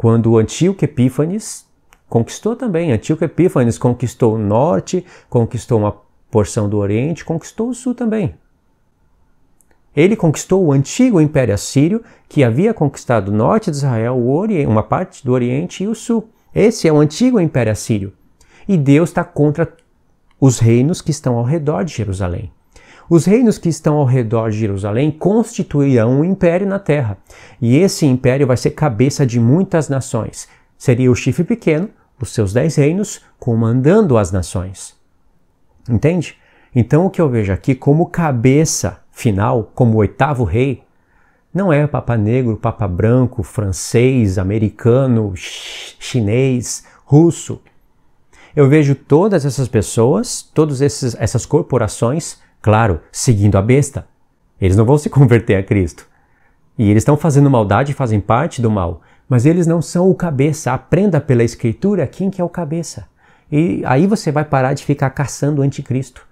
quando Antíoco Epífanes conquistou também. Antíoco Epífanes conquistou o norte, conquistou uma porção do Oriente, conquistou o sul também. Ele conquistou o antigo Império Assírio, que havia conquistado o norte de Israel, uma parte do Oriente e o sul. Esse é o antigo Império Assírio. E Deus está contra os reinos que estão ao redor de Jerusalém. Os reinos que estão ao redor de Jerusalém constituirão um império na terra, e esse império vai ser cabeça de muitas nações. Seria o chifre pequeno, os seus dez reinos, comandando as nações. Entende? Então o que eu vejo aqui como cabeça final, como oitavo rei, não é Papa Negro, Papa Branco, francês, americano, chinês, russo. Eu vejo todas essas pessoas, todas essas corporações Claro, seguindo a besta. Eles não vão se converter a Cristo. E eles estão fazendo maldade e fazem parte do mal, mas eles não são o cabeça. Aprenda pela Escritura quem que é o cabeça. E aí você vai parar de ficar caçando o anticristo.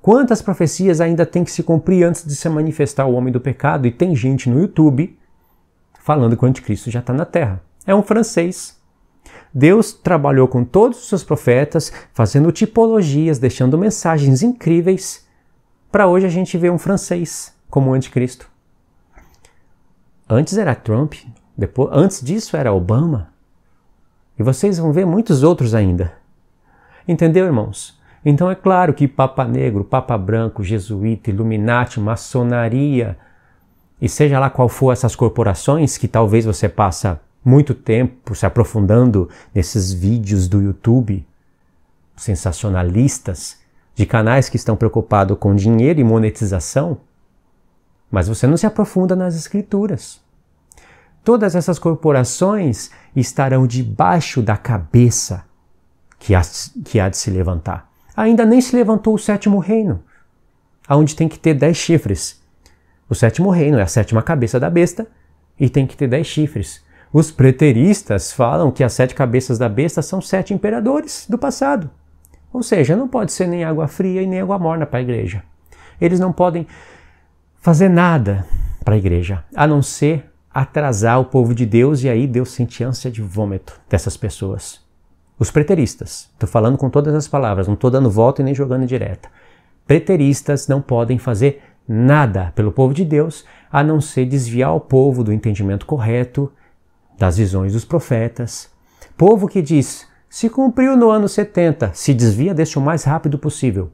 Quantas profecias ainda tem que se cumprir antes de se manifestar o homem do pecado? E tem gente no YouTube falando que o anticristo já está na terra. É um francês Deus trabalhou com todos os seus profetas, fazendo tipologias, deixando mensagens incríveis, para hoje a gente vê um francês como anticristo. Antes era Trump, depois, antes disso era Obama. E vocês vão ver muitos outros ainda. Entendeu, irmãos? Então é claro que Papa Negro, Papa Branco, Jesuíta, Illuminati, Maçonaria, e seja lá qual for essas corporações que talvez você passa muito tempo se aprofundando nesses vídeos do YouTube sensacionalistas de canais que estão preocupados com dinheiro e monetização, mas você não se aprofunda nas escrituras. Todas essas corporações estarão debaixo da cabeça que há, de se levantar. Ainda nem se levantou o sétimo reino, aonde tem que ter dez chifres. O sétimo reino é a sétima cabeça da besta e tem que ter dez chifres os preteristas falam que as sete cabeças da besta são sete imperadores do passado. Ou seja, não pode ser nem água fria e nem água morna para a igreja. Eles não podem fazer nada para a igreja, a não ser atrasar o povo de Deus e aí Deus sente ânsia de vômito dessas pessoas. Os preteristas, estou falando com todas as palavras, não estou dando volta e nem jogando direta. Preteristas não podem fazer nada pelo povo de Deus a não ser desviar o povo do entendimento correto das visões dos profetas. Povo que diz: se cumpriu no ano 70, se desvia deste o mais rápido possível.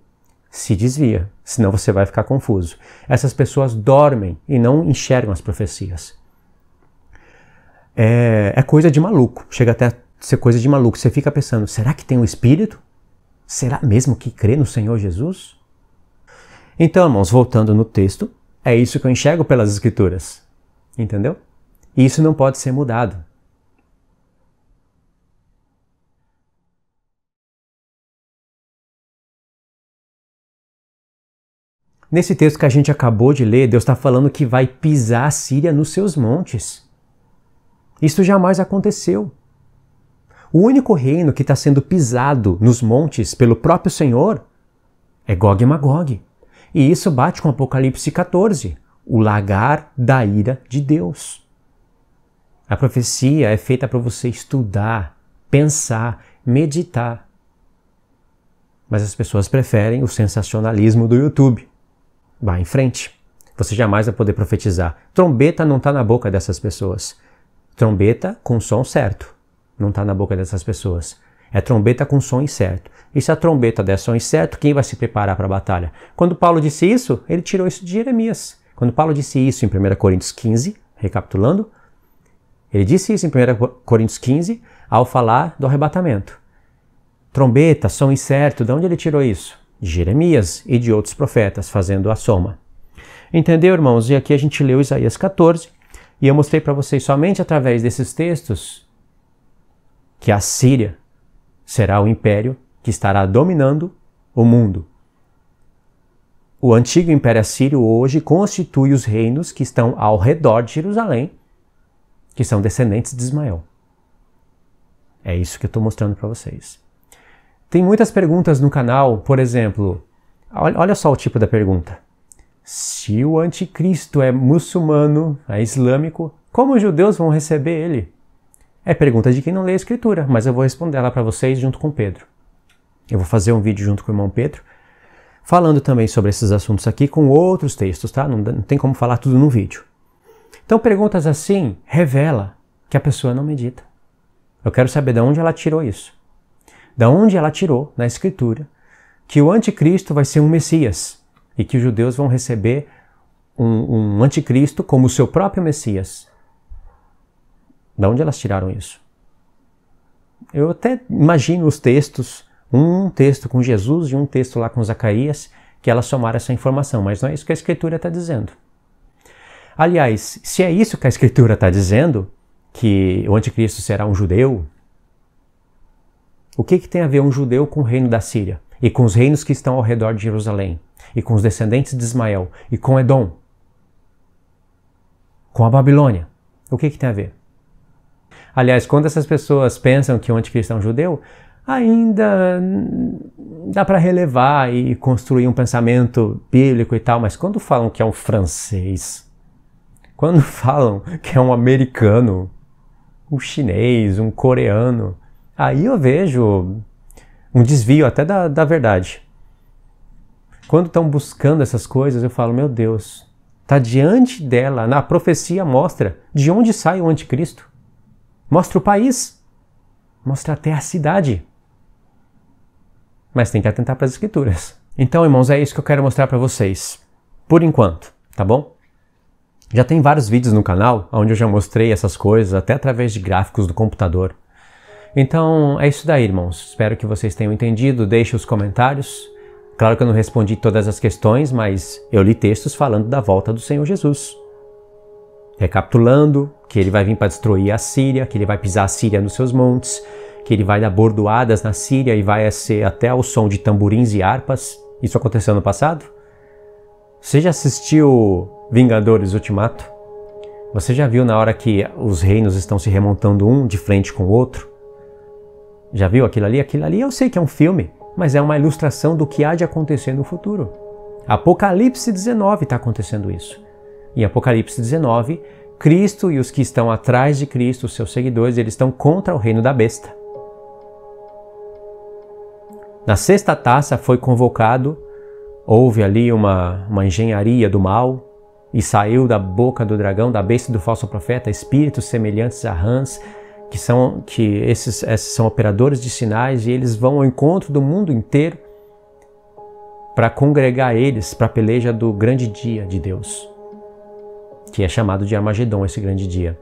Se desvia, senão você vai ficar confuso. Essas pessoas dormem e não enxergam as profecias. É, é coisa de maluco, chega até a ser coisa de maluco. Você fica pensando: será que tem um espírito? Será mesmo que crê no Senhor Jesus? Então, irmãos, voltando no texto, é isso que eu enxergo pelas Escrituras. Entendeu? E isso não pode ser mudado. Nesse texto que a gente acabou de ler, Deus está falando que vai pisar a Síria nos seus montes. Isso jamais aconteceu. O único reino que está sendo pisado nos montes pelo próprio Senhor é Gog e Magog. E isso bate com Apocalipse 14, o lagar da ira de Deus. A profecia é feita para você estudar, pensar, meditar. Mas as pessoas preferem o sensacionalismo do YouTube. Vá em frente. Você jamais vai poder profetizar. Trombeta não está na boca dessas pessoas. Trombeta com som certo. Não está na boca dessas pessoas. É trombeta com som incerto. E se a trombeta der som incerto, quem vai se preparar para a batalha? Quando Paulo disse isso, ele tirou isso de Jeremias. Quando Paulo disse isso em 1 Coríntios 15, recapitulando, ele disse isso em 1 Coríntios 15, ao falar do arrebatamento. Trombeta, som incerto, de onde ele tirou isso? De Jeremias e de outros profetas, fazendo a soma. Entendeu, irmãos? E aqui a gente leu Isaías 14, e eu mostrei para vocês somente através desses textos que a Síria será o império que estará dominando o mundo. O antigo Império Assírio hoje constitui os reinos que estão ao redor de Jerusalém que são descendentes de Ismael. É isso que eu estou mostrando para vocês. Tem muitas perguntas no canal, por exemplo, olha só o tipo da pergunta. Se o anticristo é muçulmano, é islâmico, como os judeus vão receber ele? É pergunta de quem não lê a escritura, mas eu vou responder ela para vocês junto com Pedro. Eu vou fazer um vídeo junto com o irmão Pedro, falando também sobre esses assuntos aqui com outros textos, tá? Não, não tem como falar tudo no vídeo. Então, perguntas assim revela que a pessoa não medita. Eu quero saber de onde ela tirou isso. Da onde ela tirou na escritura que o anticristo vai ser um Messias e que os judeus vão receber um, um anticristo como o seu próprio Messias. Da onde elas tiraram isso? Eu até imagino os textos, um texto com Jesus e um texto lá com Zacarias, que elas somaram essa informação, mas não é isso que a escritura está dizendo. Aliás, se é isso que a Escritura está dizendo, que o anticristo será um judeu, o que, que tem a ver um judeu com o reino da Síria? E com os reinos que estão ao redor de Jerusalém? E com os descendentes de Ismael? E com Edom? Com a Babilônia? O que, que tem a ver? Aliás, quando essas pessoas pensam que o anticristo é um judeu, ainda dá para relevar e construir um pensamento bíblico e tal, mas quando falam que é um francês, quando falam que é um americano, um chinês, um coreano, aí eu vejo um desvio até da, da verdade. Quando estão buscando essas coisas, eu falo, meu Deus, está diante dela, na profecia mostra de onde sai o anticristo. Mostra o país, mostra até a cidade. Mas tem que atentar para as escrituras. Então, irmãos, é isso que eu quero mostrar para vocês. Por enquanto, tá bom? Já tem vários vídeos no canal onde eu já mostrei essas coisas, até através de gráficos do computador. Então é isso daí, irmãos. Espero que vocês tenham entendido. Deixe os comentários. Claro que eu não respondi todas as questões, mas eu li textos falando da volta do Senhor Jesus. Recapitulando, que ele vai vir para destruir a Síria, que ele vai pisar a Síria nos seus montes, que ele vai dar bordoadas na Síria e vai ser até o som de tamborins e harpas. Isso aconteceu no passado? Você já assistiu Vingadores Ultimato, você já viu na hora que os reinos estão se remontando um de frente com o outro? Já viu aquilo ali? Aquilo ali eu sei que é um filme, mas é uma ilustração do que há de acontecer no futuro. Apocalipse 19 está acontecendo isso. Em Apocalipse 19, Cristo e os que estão atrás de Cristo, os seus seguidores, eles estão contra o reino da besta. Na sexta taça foi convocado, houve ali uma, uma engenharia do mal, e saiu da boca do dragão, da besta do falso profeta, espíritos semelhantes a rãs, que são que esses, esses são operadores de sinais e eles vão ao encontro do mundo inteiro para congregar eles para a peleja do grande dia de Deus, que é chamado de Armagedon esse grande dia.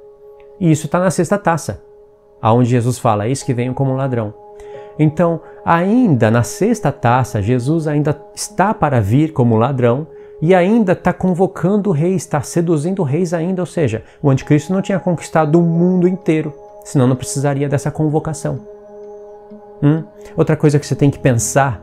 E isso está na sexta taça, aonde Jesus fala: "Eis que venho como um ladrão". Então, ainda na sexta taça, Jesus ainda está para vir como ladrão e ainda está convocando reis, está seduzindo reis ainda, ou seja, o anticristo não tinha conquistado o mundo inteiro, senão não precisaria dessa convocação. Hum? Outra coisa que você tem que pensar,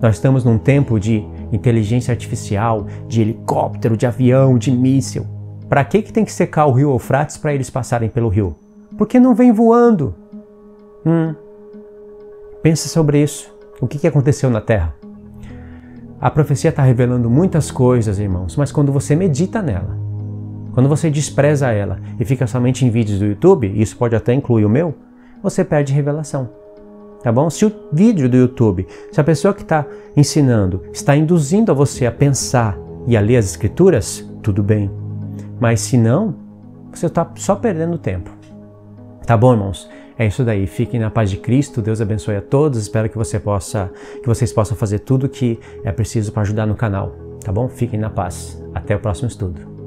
nós estamos num tempo de inteligência artificial, de helicóptero, de avião, de míssil. Para que, que tem que secar o rio Eufrates para eles passarem pelo rio? Porque não vem voando. Hum. Pensa sobre isso. O que, que aconteceu na Terra? A profecia está revelando muitas coisas, irmãos, mas quando você medita nela, quando você despreza ela e fica somente em vídeos do YouTube, isso pode até incluir o meu, você perde revelação. Tá bom? Se o vídeo do YouTube, se a pessoa que está ensinando está induzindo a você a pensar e a ler as escrituras, tudo bem. Mas se não, você está só perdendo tempo. Tá bom, irmãos? É isso daí. Fiquem na paz de Cristo. Deus abençoe a todos. Espero que você possa, que vocês possam fazer tudo que é preciso para ajudar no canal, tá bom? Fiquem na paz. Até o próximo estudo.